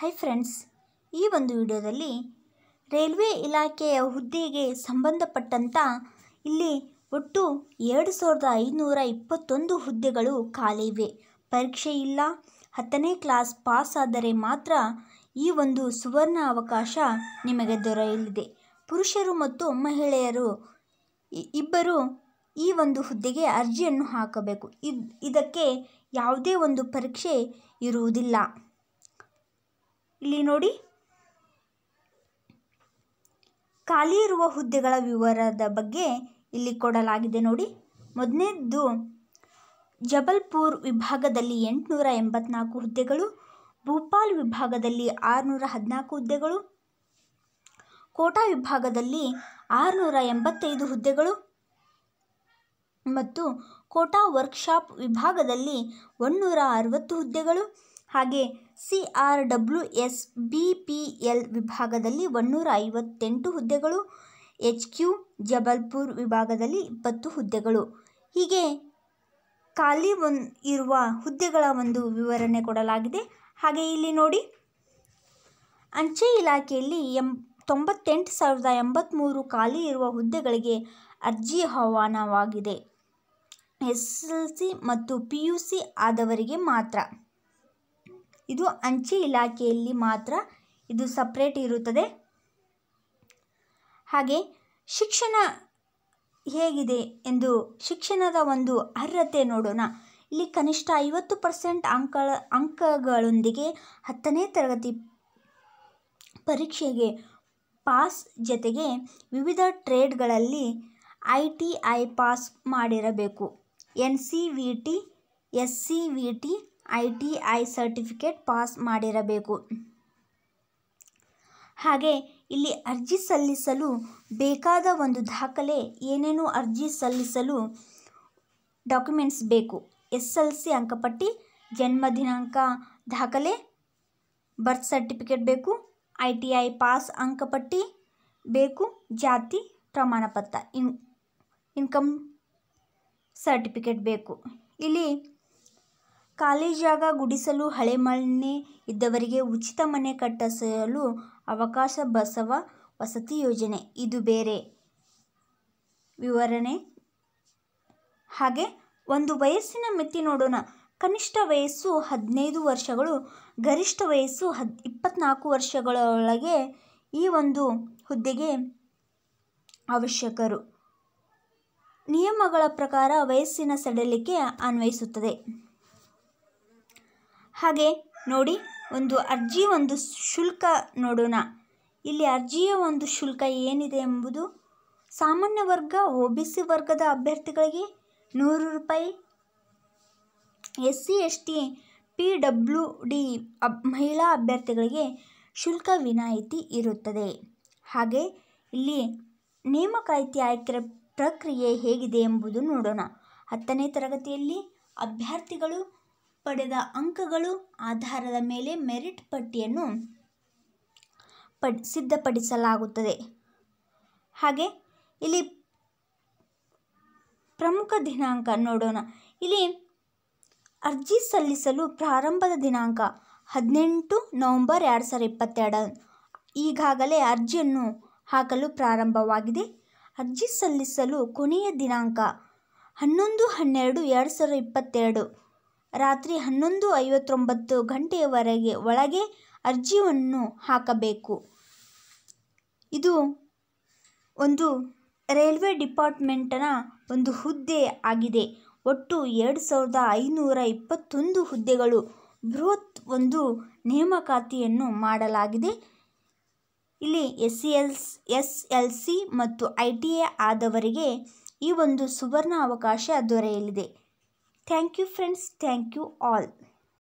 Hi friends ಈ ಒಂದು ವಿಡಿಯೋದಲ್ಲಿ ರೈಲ್ವೆ ಇಲಾಖೆಯ ಹುದ್ದೆಗೆ ಸಂಬಂಧಪಟ್ಟಂಥ ಇಲ್ಲಿ ಒಟ್ಟು ಎರಡು ಸಾವಿರದ ಐನೂರ ಇಪ್ಪತ್ತೊಂದು ಹುದ್ದೆಗಳು ಖಾಲಿ ಇವೆ ಪರೀಕ್ಷೆ ಇಲ್ಲ ಹತ್ತನೇ ಕ್ಲಾಸ್ ಪಾಸ್ ಆದರೆ ಮಾತ್ರ ಈ ಒಂದು ಸುವರ್ಣ ಅವಕಾಶ ನಿಮಗೆ ದೊರೆಯಲಿದೆ ಪುರುಷರು ಮತ್ತು ಮಹಿಳೆಯರು ಇಬ್ಬರು ಈ ಒಂದು ಹುದ್ದೆಗೆ ಅರ್ಜಿಯನ್ನು ಹಾಕಬೇಕು ಇದಕ್ಕೆ ಯಾವುದೇ ಒಂದು ಪರೀಕ್ಷೆ ಇರುವುದಿಲ್ಲ ಇಲ್ಲಿ ನೋಡಿ ಖಾಲಿ ಇರುವ ಹುದ್ದೆಗಳ ವಿವರದ ಬಗ್ಗೆ ಇಲ್ಲಿ ಕೊಡಲಾಗಿದೆ ನೋಡಿ ಮೊದಲನೇದ್ದು ಜಬಲ್ಪುರ್ ವಿಭಾಗದಲ್ಲಿ ಎಂಟುನೂರ ಎಂಬತ್ನಾಲ್ಕು ಹುದ್ದೆಗಳು ಭೂಪಾಲ್ ವಿಭಾಗದಲ್ಲಿ ಆರುನೂರ ಹದಿನಾಲ್ಕು ಹುದ್ದೆಗಳು ಕೋಟಾ ವಿಭಾಗದಲ್ಲಿ ಆರುನೂರ ಎಂಬತ್ತೈದು ಹುದ್ದೆಗಳು ಮತ್ತು ಕೋಟಾ ವರ್ಕ್ಶಾಪ್ ವಿಭಾಗದಲ್ಲಿ ನೂರ ಅರವತ್ತು ಹುದ್ದೆಗಳು ಹಾಗೆ C R W S B P L ವಿಭಾಗದಲ್ಲಿ ಒನ್ನೂರ ಐವತ್ತೆಂಟು ಹುದ್ದೆಗಳು ಎಚ್ ಕ್ಯೂ ಜಬಲ್ಪುರ್ ವಿಭಾಗದಲ್ಲಿ ಇಪ್ಪತ್ತು ಹುದ್ದೆಗಳು ಹೀಗೆ ಖಾಲಿ ಒನ್ ಇರುವ ಹುದ್ದೆಗಳ ಒಂದು ವಿವರಣೆ ಕೊಡಲಾಗಿದೆ ಹಾಗೆ ಇಲ್ಲಿ ನೋಡಿ ಅಂಚೆ ಇಲಾಖೆಯಲ್ಲಿ ಎಂ ತೊಂಬತ್ತೆಂಟು ಸಾವಿರದ ಎಂಬತ್ತ್ಮೂರು ಖಾಲಿ ಇರುವ ಹುದ್ದೆಗಳಿಗೆ ಅರ್ಜಿ ಆಹ್ವಾನವಾಗಿದೆ ಎಸ್ ಎಲ್ ಸಿ ಮತ್ತು ಪಿ ಯು ಸಿ ಆದವರಿಗೆ ಮಾತ್ರ ಇದು ಅಂಚೆ ಇಲಾಖೆಯಲ್ಲಿ ಮಾತ್ರ ಇದು ಸಪ್ರೇಟ್ ಇರುತ್ತದೆ ಹಾಗೆ ಶಿಕ್ಷಣ ಹೇಗಿದೆ ಎಂದು ಶಿಕ್ಷಣದ ಒಂದು ಅರ್ಹತೆ ನೋಡೋಣ ಇಲ್ಲಿ ಕನಿಷ್ಠ ಐವತ್ತು ಪರ್ಸೆಂಟ್ ಅಂಕ ಅಂಕಗಳೊಂದಿಗೆ ಹತ್ತನೇ ತರಗತಿ ಪರೀಕ್ಷೆಗೆ ಪಾಸ್ ಜೊತೆಗೆ ವಿವಿಧ ಟ್ರೇಡ್ಗಳಲ್ಲಿ ಐ ಟಿ ಐ ಪಾಸ್ ಮಾಡಿರಬೇಕು N C V T S C V T I certificate pass ಮಾಡಿರಬೇಕು ಹಾಗೆ ಇಲ್ಲಿ ಅರ್ಜಿ ಸಲ್ಲಿಸಲು ಬೇಕಾದ ಒಂದು ದಾಖಲೆ ಏನೇನು ಅರ್ಜಿ ಸಲ್ಲಿಸಲು ಡಾಕ್ಯುಮೆಂಟ್ಸ್ ಬೇಕು ಎಸ್ ಎಲ್ ಸಿ ಅಂಕಪಟ್ಟಿ ಜನ್ಮ ದಿನಾಂಕ ದಾಖಲೆ ಬರ್ತ್ ಸರ್ಟಿಫಿಕೇಟ್ ಬೇಕು ಐ ಟಿ ಐ ಪಾಸ್ ಅಂಕಪಟ್ಟಿ ಬೇಕು ಜಾತಿ ಪ್ರಮಾಣಪತ್ರ ಇನ್ ಇನ್ಕಮ್ ಸರ್ಟಿಫಿಕೇಟ್ ಬೇಕು ಇಲ್ಲಿ ಖಾಲಿ ಜಾಗ ಗುಡಿಸಲು ಮನೆ ಇದ್ದವರಿಗೆ ಉಚಿತ ಮನೆ ಕಟ್ಟಿಸಲು ಅವಕಾಶ ಬಸವ ವಸತಿ ಯೋಜನೆ ಇದು ಬೇರೆ ವಿವರಣೆ ಹಾಗೆ ಒಂದು ವಯಸ್ಸಿನ ಮಿತಿ ನೋಡೋಣ ಕನಿಷ್ಠ ವಯಸ್ಸು ಹದಿನೈದು ವರ್ಷಗಳು ಗರಿಷ್ಠ ವಯಸ್ಸು ಹದ್ ಇಪ್ಪತ್ನಾಲ್ಕು ವರ್ಷಗಳೊಳಗೆ ಈ ಒಂದು ಹುದ್ದೆಗೆ ಅವಶ್ಯಕರು ನಿಯಮಗಳ ಪ್ರಕಾರ ವಯಸ್ಸಿನ ಸಡಿಲಿಕೆ ಅನ್ವಯಿಸುತ್ತದೆ ಹಾಗೆ ನೋಡಿ ಒಂದು ಅರ್ಜಿ ಒಂದು ಶುಲ್ಕ ನೋಡೋಣ ಇಲ್ಲಿ ಅರ್ಜಿಯ ಒಂದು ಶುಲ್ಕ ಏನಿದೆ ಎಂಬುದು ಸಾಮಾನ್ಯ ವರ್ಗ ಒ ಬಿ ಸಿ ವರ್ಗದ ಅಭ್ಯರ್ಥಿಗಳಿಗೆ ನೂರು ರೂಪಾಯಿ S C S T P W D ಅಬ್ ಮಹಿಳಾ ಅಭ್ಯರ್ಥಿಗಳಿಗೆ ಶುಲ್ಕ ವಿನಾಯಿತಿ ಇರುತ್ತದೆ ಹಾಗೆ ಇಲ್ಲಿ ನೇಮಕಾತಿ ಆಯ್ಕೆ ಪ್ರಕ್ರಿಯೆ ಹೇಗಿದೆ ಎಂಬುದು ನೋಡೋಣ ಹತ್ತನೇ ತರಗತಿಯಲ್ಲಿ ಅಭ್ಯರ್ಥಿಗಳು ಪಡೆದ ಅಂಕಗಳು ಆಧಾರದ ಮೇಲೆ ಮೆರಿಟ್ ಪಟ್ಟಿಯನ್ನು ಪಡ್ ಸಿದ್ಧಪಡಿಸಲಾಗುತ್ತದೆ ಹಾಗೆ ಇಲ್ಲಿ ಪ್ರಮುಖ ದಿನಾಂಕ ನೋಡೋಣ ಇಲ್ಲಿ ಅರ್ಜಿ ಸಲ್ಲಿಸಲು ಪ್ರಾರಂಭದ ದಿನಾಂಕ ಹದಿನೆಂಟು ನವಂಬರ್ ಎರಡು ಸಾವಿರದ ಇಪ್ಪತ್ತೆರಡು ಈಗಾಗಲೇ ಅರ್ಜಿಯನ್ನು ಹಾಕಲು ಪ್ರಾರಂಭವಾಗಿದೆ ಅರ್ಜಿ ಸಲ್ಲಿಸಲು ಕೊನೆಯ ದಿನಾಂಕ ಹನ್ನೊಂದು ಹನ್ನೆರಡು ಎರಡು ಸಾವಿರದ ಇಪ್ಪತ್ತೆರಡು ರಾತ್ರಿ ಹನ್ನೊಂದು ಐವತ್ತೊಂಬತ್ತು ಗಂಟೆಯವರೆಗೆ ಒಳಗೆ ಅರ್ಜಿಯನ್ನು ಹಾಕಬೇಕು ಇದು ಒಂದು ರೈಲ್ವೆ ಡಿಪಾರ್ಟ್ಮೆಂಟ್ನ ಒಂದು ಹುದ್ದೆ ಆಗಿದೆ ಒಟ್ಟು ಎರಡು ಸಾವಿರದ ಐನೂರ ಇಪ್ಪತ್ತೊಂದು ಹುದ್ದೆಗಳು ಬೃಹತ್ ಒಂದು ನೇಮಕಾತಿಯನ್ನು ಮಾಡಲಾಗಿದೆ ಇಲ್ಲಿ S C S L C ಮತ್ತು ಐ ಟಿ ಎ ಆದವರಿಗೆ ಈ ಒಂದು ಸುವರ್ಣ ಅವಕಾಶ ದೊರೆಯಲಿದೆ Thank you friends. Thank you all.